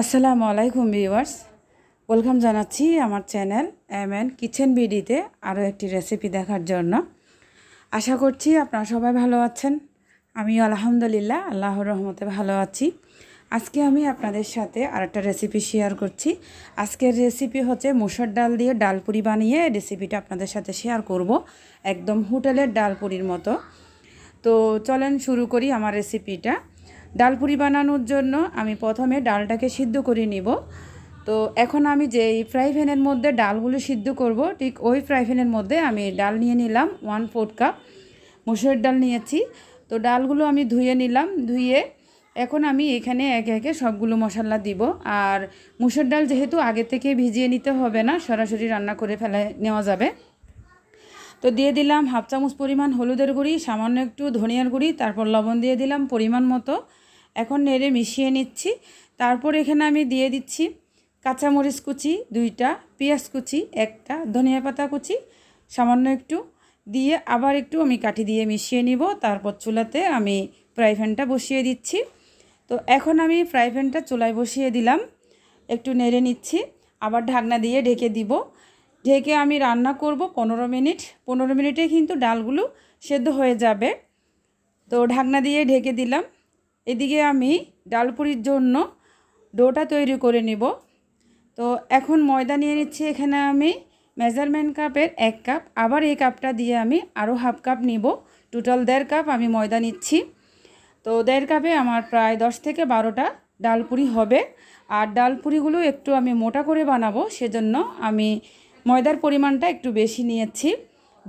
আসসালামু আলাইকুম viewers welcome জানাচ্ছি আমার চ্যানেল এম এন কিচেন বিডিতে আরও একটি রেসিপি দেখার জন্য আশা করছি আপনারা সবাই ভালো আছেন আমি আলহামদুলিল্লাহ আল্লাহর রহমতে ভালো আছি আজকে আমি আপনাদের সাথে আর একটা রেসিপি শেয়ার করছি আজকের রেসিপি হচ্ছে মুসর ডাল দিয়ে ডালপুরি বানিয়ে রেসিপিটা আপনাদের সাথে শেয়ার করব একদম হোটেলের ডালপুরির মতো তো চলেন শুরু করি আমার রেসিপিটা ডালপুরি বানানোর জন্য আমি প্রথমে ডালটাকে সিদ্ধ করে নিব তো এখন আমি যে ফ্রাই প্যানের মধ্যে ডালগুলো সিদ্ধ করব ঠিক ওই ফ্রাই প্যানের মধ্যে আমি ডাল নিয়ে নিলাম ওয়ান ফোর কাপ মুসুরের ডাল নিয়েছি তো ডালগুলো আমি ধুয়ে নিলাম ধুয়ে এখন আমি এখানে একে একে সবগুলো মশলা দিব আর মুসুর ডাল যেহেতু আগে থেকে ভিজিয়ে নিতে হবে না সরাসরি রান্না করে ফেলে নেওয়া যাবে তো দিয়ে দিলাম হাফ চামচ পরিমাণ হলুদের গুঁড়ি সামান্য একটু ধনিয়ার গুঁড়ি তারপর লবণ দিয়ে দিলাম পরিমাণ মতো এখন নেড়ে মিশিয়ে নিচ্ছি তারপর এখানে আমি দিয়ে দিচ্ছি কাঁচামরিচ কুচি দুইটা পেঁয়াজ কুচি একটা ধনিয়া পাতা কুচি সামান্য একটু দিয়ে আবার একটু আমি কাঠি দিয়ে মিশিয়ে নিব তারপর চুলাতে আমি ফ্রাই প্যানটা বসিয়ে দিচ্ছি তো এখন আমি ফ্রাই প্যানটা চুলায় বসিয়ে দিলাম একটু নেড়ে নিচ্ছি আবার ঢাকনা দিয়ে ঢেকে দিব ঢেকে আমি রান্না করব পনেরো মিনিট পনেরো মিনিটে কিন্তু ডালগুলো সেদ্ধ হয়ে যাবে তো ঢাকনা দিয়ে ঢেকে দিলাম এদিকে আমি ডালপুরির জন্য ডোটা তৈরি করে নেব তো এখন ময়দা নিয়ে নিচ্ছি এখানে আমি মেজারমেন্ট কাপের এক কাপ আবার এই কাপটা দিয়ে আমি আরও হাফ কাপ নিব টোটাল দেড় কাপ আমি ময়দা নিচ্ছি তো দেড় কাপে আমার প্রায় দশ থেকে বারোটা ডালপুরি হবে আর ডালপুরিগুলো একটু আমি মোটা করে বানাবো সেজন্য আমি ময়দার পরিমাণটা একটু বেশি নিয়েছি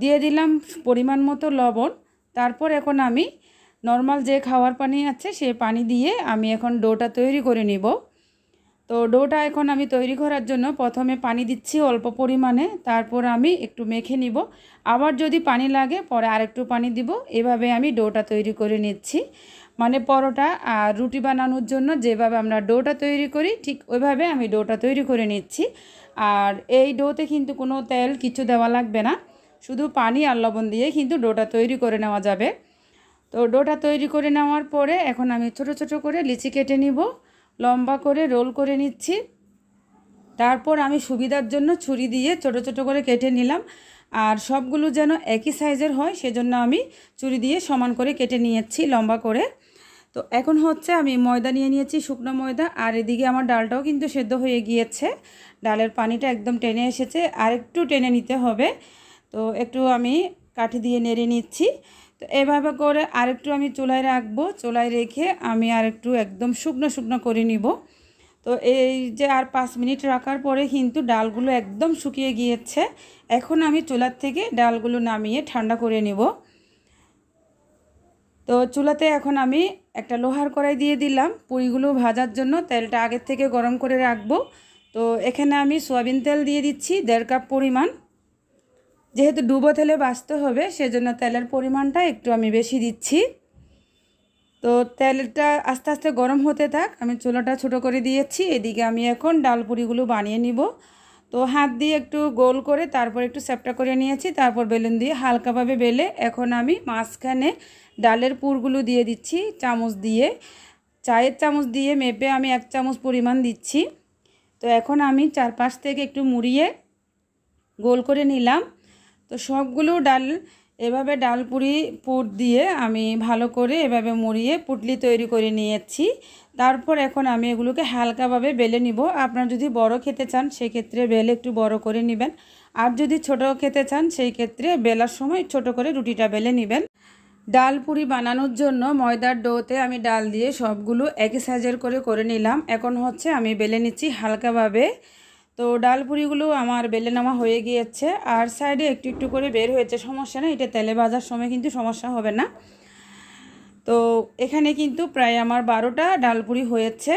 দিয়ে দিলাম পরিমাণ মতো লবণ তারপর এখন আমি নর্মাল যে খাওয়ার পানি আছে সে পানি দিয়ে আমি এখন ডোটা তৈরি করে নিব তো ডোটা এখন আমি তৈরি করার জন্য প্রথমে পানি দিচ্ছি অল্প পরিমাণে তারপর আমি একটু মেখে নিব আবার যদি পানি লাগে পরে আরেকটু পানি দিব এভাবে আমি ডোটা তৈরি করে নিচ্ছি মানে পরোটা আর রুটি বানানোর জন্য যেভাবে আমরা ডোটা তৈরি করি ঠিক ওইভাবে আমি ডোটা তৈরি করে নিচ্ছি আর এই ডোতে কিন্তু কোনো তেল কিছু দেওয়া লাগবে না শুধু পানি আর লবণ দিয়ে কিন্তু ডোটা তৈরি করে নেওয়া যাবে তো ডোটা তৈরি করে নেওয়ার পরে এখন আমি ছোট ছোট করে লিচি কেটে নিব লম্বা করে রোল করে নিচ্ছি তারপর আমি সুবিধার জন্য ছুরি দিয়ে ছোট ছোট করে কেটে নিলাম আর সবগুলো যেন একই সাইজের হয় সেজন্য আমি ছুরি দিয়ে সমান করে কেটে নিয়েছি লম্বা করে তো এখন হচ্ছে আমি ময়দা নিয়ে নিয়েছি শুকনো ময়দা আর এদিকে আমার ডালটাও কিন্তু সেদ্ধ হয়ে গিয়েছে ডালের পানিটা একদম টেনে এসেছে আর একটু টেনে নিতে হবে তো একটু আমি কাঠি দিয়ে নেড়ে নিচ্ছি তো এভাবে করে আরেকটু আমি চুলায় রাখবো চুলায় রেখে আমি আরেকটু একদম শুকনো শুকনো করে নিব তো এই যে আর পাঁচ মিনিট রাখার পরে কিন্তু ডালগুলো একদম শুকিয়ে গিয়েছে এখন আমি চুলার থেকে ডালগুলো নামিয়ে ঠান্ডা করে নিব তো চুলাতে এখন আমি একটা লোহার কড়াই দিয়ে দিলাম পুরিগুলো ভাজার জন্য তেলটা আগের থেকে গরম করে রাখবো তো এখানে আমি সোয়াবিন তেল দিয়ে দিচ্ছি দেড় কাপ পরিমাণ যেহেতু ডুবো তেলে বাঁচতে হবে সেজন্য তেলের পরিমাণটা একটু আমি বেশি দিচ্ছি তো তেলটা আস্তে আস্তে গরম হতে থাক আমি চুলাটা ছোটো করে দিয়েছি এদিকে আমি এখন ডাল পুরিগুলো বানিয়ে নিব তো হাত দিয়ে একটু গোল করে তারপর একটু সেপটা করে নিয়েছি তারপর বেলুন দিয়ে হালকাভাবে বেলে এখন আমি মাঝখানে ডালের পুরগুলো দিয়ে দিচ্ছি চামচ দিয়ে চায়ের চামচ দিয়ে মেপে আমি এক চামচ পরিমাণ দিচ্ছি তো এখন আমি চারপাশ থেকে একটু মুড়িয়ে গোল করে নিলাম তো সবগুলো ডাল এভাবে ডাল পুরি পুট দিয়ে আমি ভালো করে এভাবে মুড়িয়ে পুটলি তৈরি করে নিয়েছি তারপর এখন আমি এগুলোকে হালকাভাবে বেলে নিব আপনার যদি বড় খেতে চান সেক্ষেত্রে বেলে একটু বড় করে নেবেন আর যদি ছোট খেতে চান সেই ক্ষেত্রে বেলার সময় ছোট করে রুটিটা বেলে নেবেন ডাল পুরি বানানোর জন্য ময়দার ডোতে আমি ডাল দিয়ে সবগুলো একই সাইজের করে করে নিলাম এখন হচ্ছে আমি বেলে নিচ্ছি হালকাভাবে তো ডাল পুরিগুলো আমার বেলে নামা হয়ে গিয়েছে আর সাইডে একটু একটু করে বের হয়েছে সমস্যা না এটা তেলে ভাজার সময় কিন্তু সমস্যা হবে না তো এখানে কিন্তু প্রায় আমার বারোটা ডালপুরি হয়েছে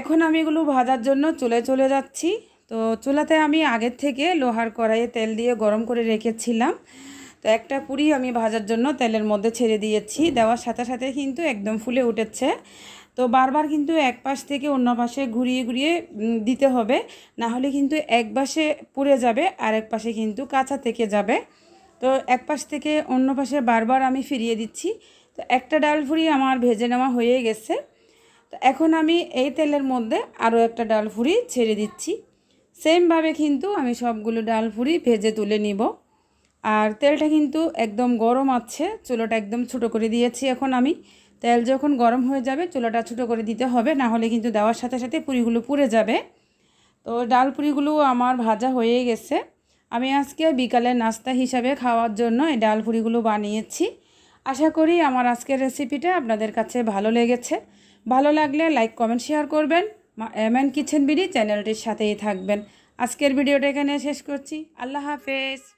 এখন আমি এগুলো ভাজার জন্য চলে চলে যাচ্ছি তো চুলাতে আমি আগের থেকে লোহার কড়াইয়ে তেল দিয়ে গরম করে রেখেছিলাম তো একটা পুরি আমি ভাজার জন্য তেলের মধ্যে ছেড়ে দিয়েছি দেওয়ার সাথে সাথে কিন্তু একদম ফুলে উঠেছে তো বারবার কিন্তু এক পাশ থেকে অন্য পাশে ঘুরিয়ে ঘুরিয়ে দিতে হবে না হলে কিন্তু এক পাশে পুড়ে যাবে আর এক পাশে কিন্তু কাঁচা থেকে যাবে তো এক পাশ থেকে অন্য পাশে বারবার আমি ফিরিয়ে দিচ্ছি তো একটা ডাল ফুরি আমার ভেজে নেওয়া হয়ে গেছে তো এখন আমি এই তেলের মধ্যে আরও একটা ডাল ফুরি ছেড়ে দিচ্ছি সেমভাবে কিন্তু আমি সবগুলো ডাল ফুরি ভেজে তুলে নিব আর তেলটা কিন্তু একদম গরম আছে চুলোটা একদম ছোটো করে দিয়েছি এখন আমি তেল যখন গরম হয়ে যাবে চুলাটা ছোটো করে দিতে হবে না হলে কিন্তু দেওয়ার সাথে সাথে পুরিগুলো পুড়ে যাবে তো ডাল পুরিগুলো আমার ভাজা হয়ে গেছে আমি আজকে বিকালের নাস্তা হিসাবে খাওয়ার জন্য এই ডাল পুরিগুলো বানিয়েছি আশা করি আমার আজকের রেসিপিটা আপনাদের কাছে ভালো লেগেছে ভালো লাগলে লাইক কমেন্ট শেয়ার করবেন এম এন কিচেন বিডি চ্যানেলটির সাথেই থাকবেন আজকের ভিডিওটা এখানে শেষ করছি আল্লাহ হাফেজ